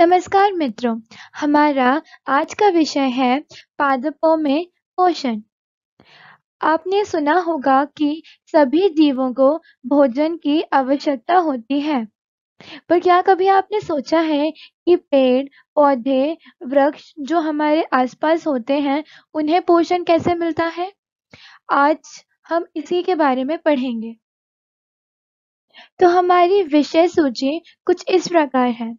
नमस्कार मित्रों हमारा आज का विषय है पादपों में पोषण आपने सुना होगा कि सभी जीवों को भोजन की आवश्यकता होती है पर क्या कभी आपने सोचा है कि पेड़ पौधे वृक्ष जो हमारे आसपास होते हैं उन्हें पोषण कैसे मिलता है आज हम इसी के बारे में पढ़ेंगे तो हमारी विषय सूची कुछ इस प्रकार है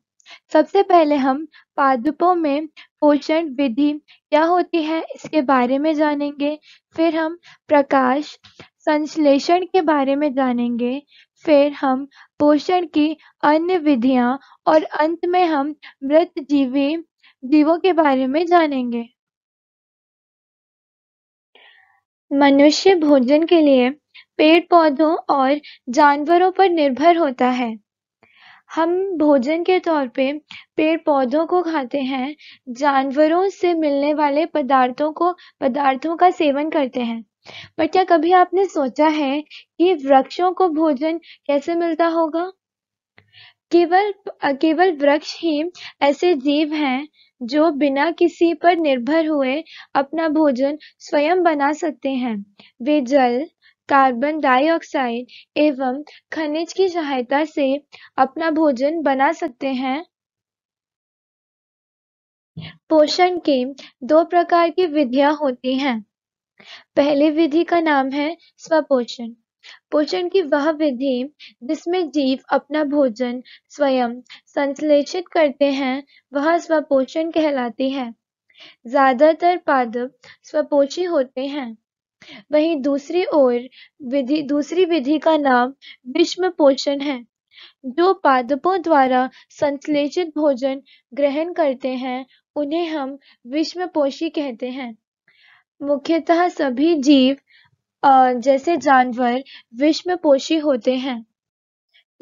सबसे पहले हम पादपों में पोषण विधि क्या होती है इसके बारे में जानेंगे फिर हम प्रकाश संश्लेषण के बारे में जानेंगे फिर हम पोषण की अन्य विधियां और अंत में हम मृत जीवी जीवों के बारे में जानेंगे मनुष्य भोजन के लिए पेड़ पौधों और जानवरों पर निर्भर होता है हम भोजन के तौर पे पेड़-पौधों को खाते हैं जानवरों से मिलने वाले पदार्थों को पदार्थों का सेवन करते हैं पर क्या कभी आपने सोचा है कि वृक्षों को भोजन कैसे मिलता होगा केवल केवल वृक्ष ही ऐसे जीव हैं जो बिना किसी पर निर्भर हुए अपना भोजन स्वयं बना सकते हैं वे जल कार्बन डाइऑक्साइड एवं खनिज की सहायता से अपना भोजन बना सकते हैं पोषण के दो प्रकार की विधियां होती हैं पहली विधि का नाम है स्वपोषण पोषण की वह विधि जिसमें जीव अपना भोजन स्वयं संश्लेषित करते हैं वह स्वपोषण कहलाती है ज्यादातर पादप स्वपोषी होते हैं वहीं दूसरी ओर दूसरी विधि का नाम पोषण है जो पादपों द्वारा संश्लेषित भोजन ग्रहण करते हैं उन्हें हम पोषी कहते हैं मुख्यतः सभी जीव जैसे जानवर पोषी होते हैं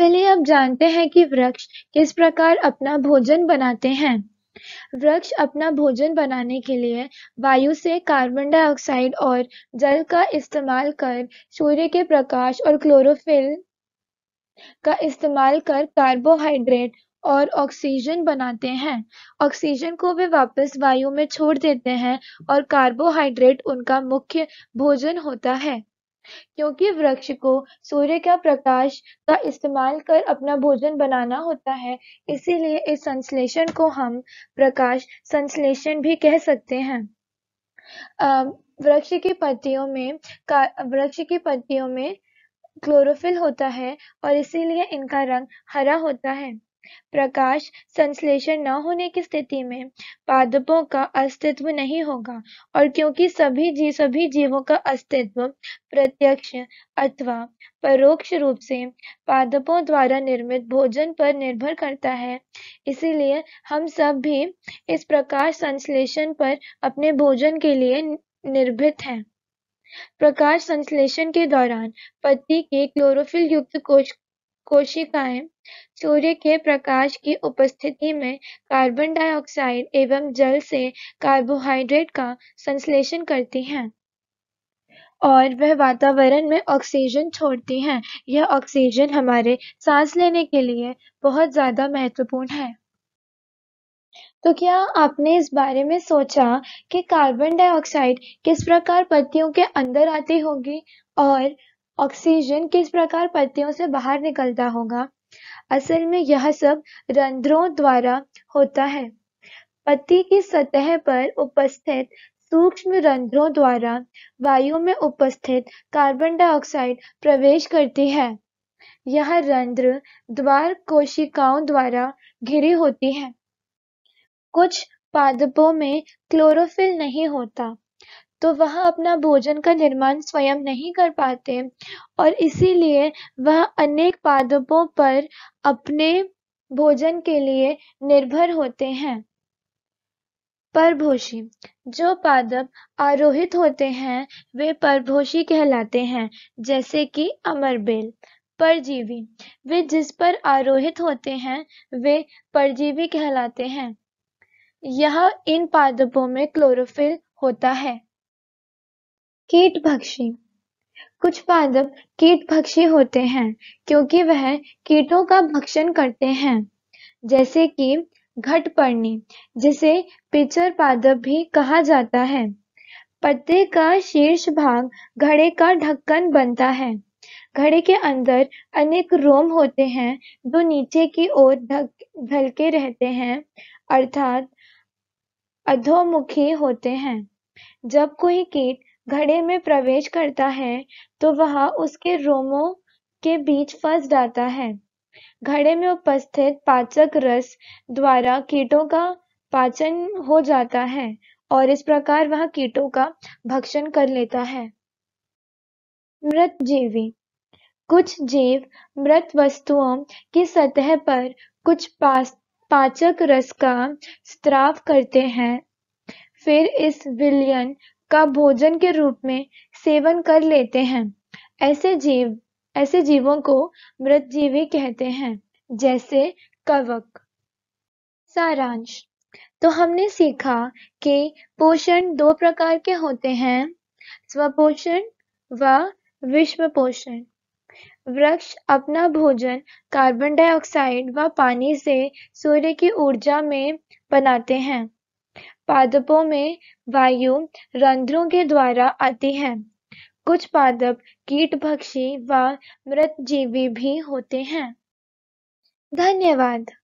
चलिए अब जानते हैं कि वृक्ष किस प्रकार अपना भोजन बनाते हैं वृक्ष अपना भोजन बनाने के लिए वायु से कार्बन डाइऑक्साइड और जल का इस्तेमाल कर सूर्य के प्रकाश और क्लोरोफिल का इस्तेमाल कर कार्बोहाइड्रेट और ऑक्सीजन बनाते हैं ऑक्सीजन को वे वापस वायु में छोड़ देते हैं और कार्बोहाइड्रेट उनका मुख्य भोजन होता है क्योंकि वृक्ष को सूर्य का प्रकाश का इस्तेमाल कर अपना भोजन बनाना होता है इसीलिए इस संश्लेषण को हम प्रकाश संश्लेषण भी कह सकते हैं वृक्ष की पत्तियों में वृक्ष की पत्तियों में क्लोरोफिल होता है और इसीलिए इनका रंग हरा होता है प्रकाश संश्लेषण न होने की स्थिति में पादपों का अस्तित्व नहीं होगा और क्योंकि सभी सभी जीवों का अस्तित्व प्रत्यक्ष अथवा परोक्ष रूप से पादपों द्वारा निर्मित भोजन पर निर्भर करता है इसीलिए हम सब भी इस प्रकाश संश्लेषण पर अपने भोजन के लिए निर्भित हैं प्रकाश संश्लेषण के दौरान पत्ती के क्लोरोफिल युक्त कोश कोशिकाएं सूर्य के प्रकाश की उपस्थिति में कार्बन डाइऑक्साइड एवं जल से कार्बोहाइड्रेट का संश्लेषण करती हैं और वह वातावरण में ऑक्सीजन छोड़ती हैं यह ऑक्सीजन हमारे सांस लेने के लिए बहुत ज़्यादा महत्वपूर्ण है तो क्या आपने इस बारे में सोचा कि कार्बन डाइऑक्साइड किस प्रकार पत्तियों के अंदर आती होगी और ऑक्सीजन किस प्रकार पत्तियों से बाहर निकलता होगा असल में यह सब रंध्रों द्वारा होता है पत्ती की सतह पर उपस्थित सूक्ष्म रंध्रों द्वारा वायु में उपस्थित कार्बन डाइऑक्साइड प्रवेश करती है यह रंध्र द्वार कोशिकाओं द्वारा घिरी होती है कुछ पादपों में क्लोरोफिल नहीं होता तो वह अपना भोजन का निर्माण स्वयं नहीं कर पाते और इसीलिए वह अनेक पादपों पर अपने भोजन के लिए निर्भर होते हैं परभोषी जो पादप आरोहित होते हैं वे परभोषी कहलाते हैं जैसे कि अमरबेल परजीवी वे जिस पर आरोहित होते हैं वे परजीवी कहलाते हैं यह इन पादपों में क्लोरोफिल होता है भक्षी कुछ पादप भक्षी होते हैं क्योंकि वह कीटों का भक्षण करते हैं जैसे कि घटपर्णी जिसे पिचर पादप भी कहा जाता है पत्ते का शीर्ष भाग घड़े का ढक्कन बनता है घड़े के अंदर अनेक रोम होते हैं जो नीचे की ओर ढलके रहते हैं अर्थात अधोमुखी होते हैं जब कोई कीट घड़े में प्रवेश करता है तो वह उसके रोमों के बीच फंस जाता है घड़े में उपस्थित पाचक रस द्वारा कीटों का पाचन हो जाता है और इस प्रकार वह कीटों का भक्षण कर लेता है मृत जीवी कुछ जीव मृत वस्तुओं की सतह पर कुछ पाचक रस का स्त्राव करते हैं फिर इस विलयन का भोजन के रूप में सेवन कर लेते हैं ऐसे जीव ऐसे जीवों को मृत जीवी कहते हैं जैसे कवक सारांश तो हमने सीखा कि पोषण दो प्रकार के होते हैं स्वपोषण व विश्व पोषण वृक्ष अपना भोजन कार्बन डाइऑक्साइड व पानी से सूर्य की ऊर्जा में बनाते हैं पादपों में वायु रंध्रों के द्वारा आती है कुछ पादप भक्षी व मृत जीवी भी होते हैं धन्यवाद